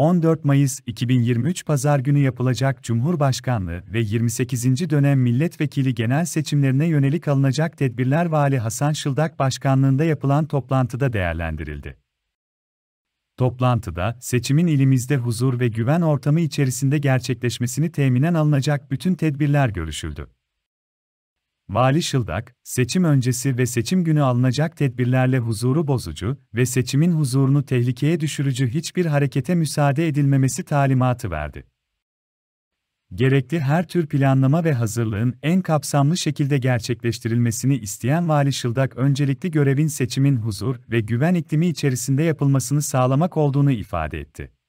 14 Mayıs 2023 Pazar günü yapılacak Cumhurbaşkanlığı ve 28. dönem milletvekili genel seçimlerine yönelik alınacak tedbirler Vali Hasan Şıldak başkanlığında yapılan toplantıda değerlendirildi. Toplantıda, seçimin ilimizde huzur ve güven ortamı içerisinde gerçekleşmesini teminen alınacak bütün tedbirler görüşüldü. Vali Şıldak, seçim öncesi ve seçim günü alınacak tedbirlerle huzuru bozucu ve seçimin huzurunu tehlikeye düşürücü hiçbir harekete müsaade edilmemesi talimatı verdi. Gerekli her tür planlama ve hazırlığın en kapsamlı şekilde gerçekleştirilmesini isteyen Vali Şıldak öncelikli görevin seçimin huzur ve güven iklimi içerisinde yapılmasını sağlamak olduğunu ifade etti.